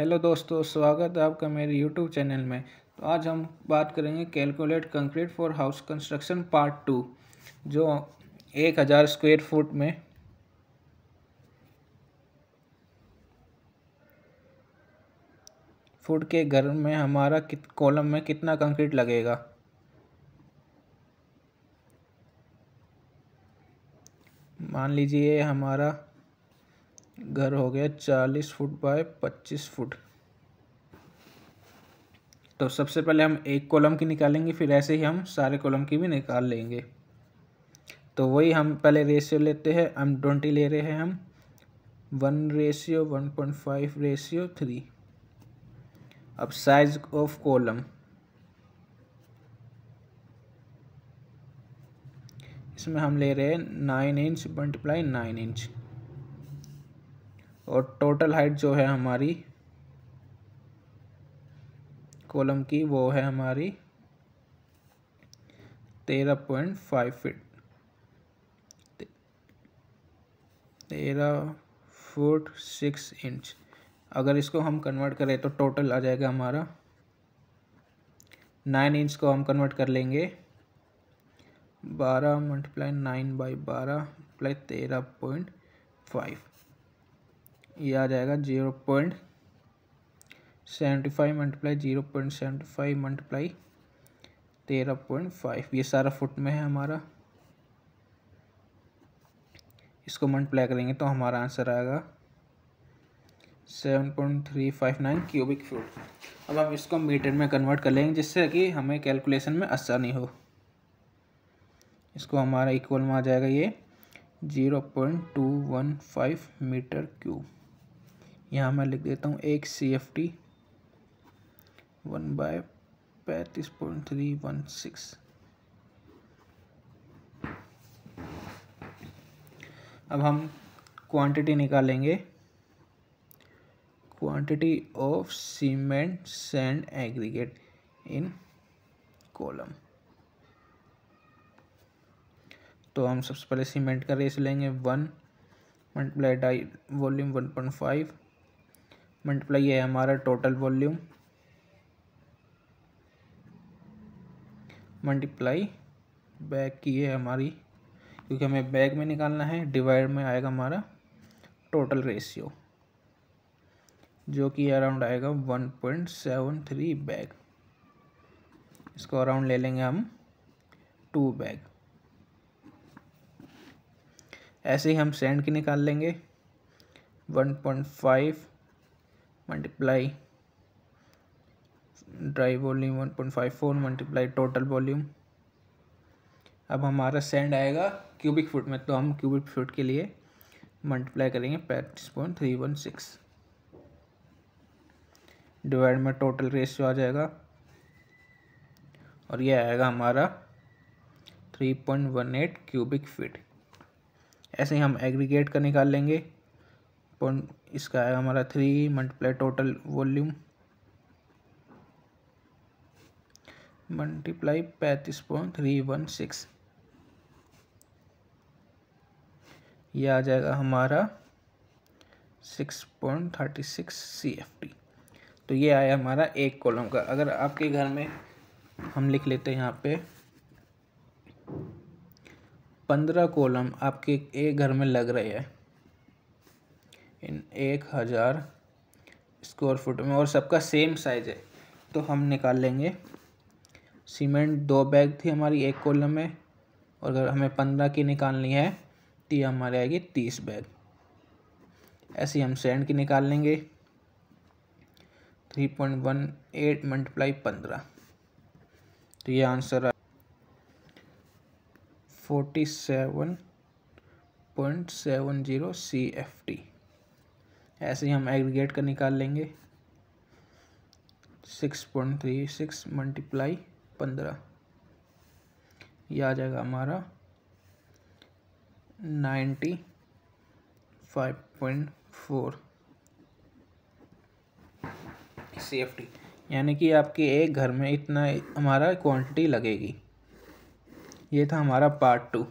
hello दोस्तों स्वागत है आपका मेरे यूट्यूब चैनल में तो आज हम बात करेंगे calculate concrete for house construction part two जो एक हज़ार स्क्वेयर फुट में फुट के घर में हमारा कित कॉलम में कितना कंक्रीट लगेगा मान लीजिए हमारा घर हो गया चालीस फुट बाय पच्चीस फुट तो सबसे पहले हम एक कॉलम की निकालेंगे फिर ऐसे ही हम सारे कॉलम की भी निकाल लेंगे तो वही हम पहले रेशियो लेते हैं हम ट्वेंटी ले रहे हैं हम one ratio one point five ratio three अब साइज ऑफ कॉलम इसमें हम ले रहे हैं nine inch multiply nine inch और टोटल हाइट जो है हमारी कॉलम की वो है हमारी तेरह पॉइंट फाइव फिट तेरह फुट सिक्स इंच अगर इसको हम कन्वर्ट करें तो टोटल आ जाएगा हमारा नाइन इंच को हम कन्वर्ट कर लेंगे बारह मल्टीप्लाई नाइन बाई बारह प्लाई तेरह पॉइंट फाइव ये आ जाएगा zero point seventy five multiply zero point seventy five multiply तेरह पॉइंट फाइव ये सारा फुट में है हमारा इसको मल्टीप्लाई करेंगे तो हमारा आंसर आएगा seven point three five nine cubic foot अब हम इसको मीटर में कन्वर्ट कर लेंगे जिससे कि हमें कैलकुलेशन में आसानी हो इसको हमारा इक्वल में आ जाएगा ये zero point two one five metre cube यहाँ मैं लिख देता हूँ एक C F T one by पैंतीस पॉइंट थ्री वन सिक्स अब हम क्वांटिटी निकालेंगे quantity of cement sand aggregate in column तो हम सबसे पहले सीमेंट का रेस लेंगे one multiply dry volume one point five multiply है हमारा टोटल वॉल्यूम मल्टीप्लाई बैग की है हमारी क्योंकि हमें बैग में निकालना है डिवाइड में आएगा हमारा टोटल रेशियो जो कि अराउंड आएगा one point seven three bag इसको अराउंड ले लेंगे हम टू बैग ऐसे ही हम सेंड की निकाल लेंगे one point five multiply dry volume 1.54 multiply total volume अब हमारा सेंड आएगा क्यूबिक फुट में तो हम क्यूबिक फुट के लिए मल्टीप्लाई करेंगे पैंतीस point three one six divide में टोटल रेशियो आ जाएगा और यह आएगा हमारा three point one eight cubic feet ऐसे ही हम एग्रीगेट का निकाल लेंगे पॉइंट इसका आएगा हमारा three multiply total volume multiply पैंतीस पॉइंट थ्री वन सिक्स यह आ जाएगा हमारा six point thirty six C F T तो ये आया हमारा एक कॉलम का अगर आपके घर में हम लिख लेते हैं यहाँ पे पंद्रह कॉलम आपके एक घर में लग रहे हैं एक हज़ार स्क्वायर फुट में और सबका सेम साइज है तो हम निकाल लेंगे सीमेंट दो बैग थी हमारी एक कॉलम में और अगर हमें पंद्रह की निकालनी है तो ये हमारे आएगी तीस बैग ऐसे हम सेंड की निकाल लेंगे three point one eight multiply पंद्रह तो ये आंसर आ forty seven point seven zero C F T ऐसे ही हम एग्रीगेट कर निकाल लेंगे six point three six multiply पंद्रह यह आ जाएगा हमारा ninety five point four safety यानी कि आपके एक घर में इतना हमारा क्वांटिटी लगेगी ये था हमारा पार्ट टू